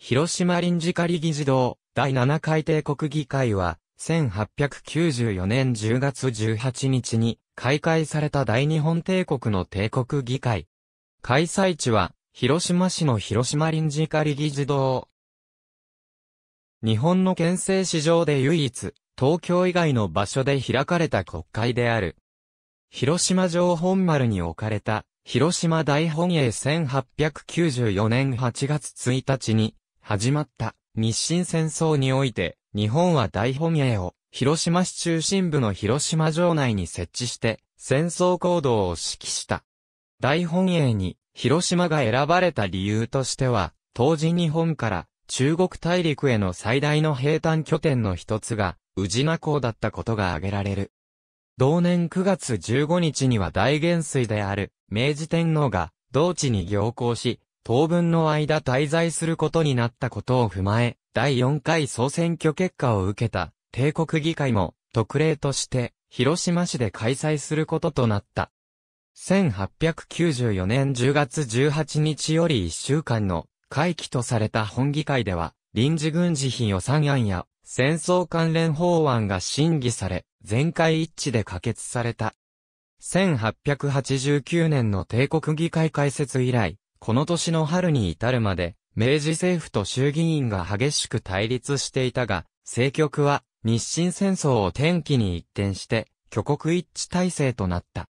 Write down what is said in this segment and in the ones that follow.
広島臨時仮議事堂、第7回帝国議会は、1894年10月18日に開会された大日本帝国の帝国議会。開催地は、広島市の広島臨時仮議事堂。日本の憲政史上で唯一、東京以外の場所で開かれた国会である。広島城本丸に置かれた、広島大本営1894年8月1日に、始まった日清戦争において、日本は大本営を広島市中心部の広島城内に設置して戦争行動を指揮した。大本営に広島が選ばれた理由としては、当時日本から中国大陸への最大の平坦拠点の一つが宇品港だったことが挙げられる。同年9月15日には大元帥である明治天皇が同地に行行し、当分の間滞在することになったことを踏まえ、第4回総選挙結果を受けた帝国議会も特例として広島市で開催することとなった。1894年10月18日より1週間の会期とされた本議会では、臨時軍事費予算案や戦争関連法案が審議され、全会一致で可決された。1889年の帝国議会開設以来、この年の春に至るまで、明治政府と衆議院が激しく対立していたが、政局は日清戦争を転機に一転して、挙国一致体制となった。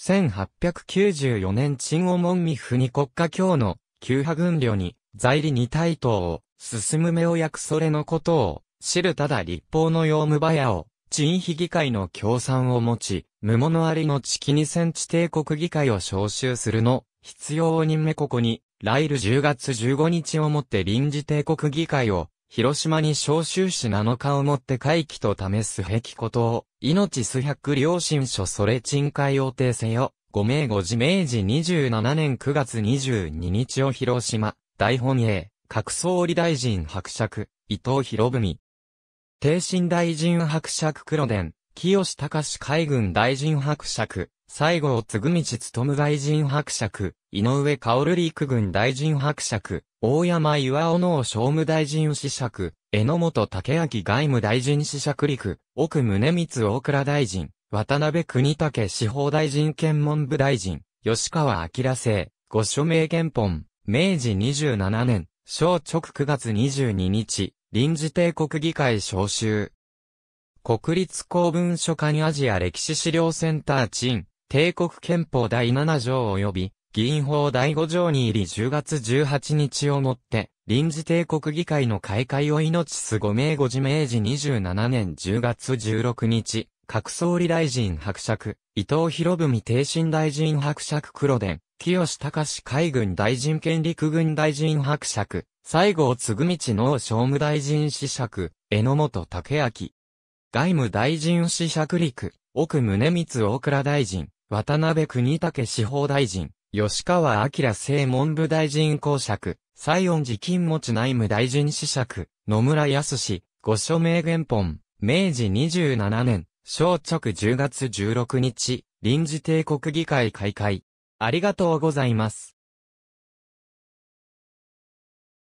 1894年陳オ門ミフに国家教の旧派軍領に在理二対等を進む目を焼くそれのことを知るただ立法の用務場屋を陳非議会の協賛を持ち、無物ありの地域に戦地帝国議会を招集するの必要任命ここに、来る10月15日をもって臨時帝国議会を、広島に召集し7日をもって会期と試すきことを、命数百両親書それ賃会を訂正よ。5名5時明治27年9月22日を広島、大本営、各総理大臣伯爵、伊藤博文。帝神大臣伯爵黒殿、清隆海軍大臣伯爵、西郷嗣道務大臣伯爵、井上薫陸軍大臣伯爵、大山岩尾の商務大臣司爵、榎本武明外務大臣司爵陸、奥宗光大倉大臣、渡辺国武司法大臣兼文部大臣、吉川明生、ご署名原本、明治27年、小直9月22日、臨時帝国議会召集。国立公文書館アジア歴史資料センター陳、帝国憲法第7条及び、議員法第5条に入り10月18日をもって、臨時帝国議会の開会を命すご名護時明治27年10月16日、各総理大臣伯爵、伊藤博文帝新大臣伯爵黒田、清隆海軍大臣権陸軍大臣伯爵、西郷嗣道農商務大臣司爵、榎本武明、外務大臣牛着陸、奥宗光大倉大臣、渡辺国武司法大臣、吉川明政文部大臣公爵、西恩寺金持内務大臣司爵、野村康氏、御所名原本、明治27年、小直10月16日、臨時帝国議会開会。ありがとうございます。